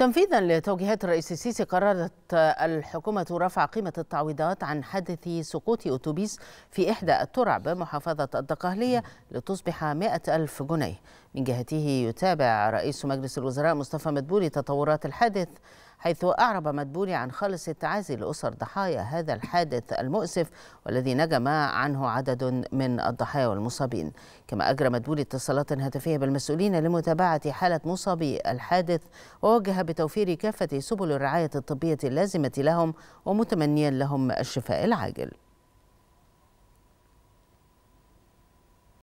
تنفيذا لتوجيهات الرئيس السيسي قررت الحكومة رفع قيمة التعويضات عن حدث سقوط أتوبيس في إحدى الترع بمحافظة الدقهلية لتصبح 100 ألف جنيه من جهته يتابع رئيس مجلس الوزراء مصطفى مدبولي تطورات الحادث حيث أعرب مدبولي عن خالص التعازي لأسر ضحايا هذا الحادث المؤسف والذي نجم عنه عدد من الضحايا والمصابين كما أجرى مدبولي اتصالات هاتفية بالمسؤولين لمتابعة حالة مصابي الحادث ووجه بتوفير كافة سبل الرعاية الطبية اللازمة لهم ومتمنيا لهم الشفاء العاجل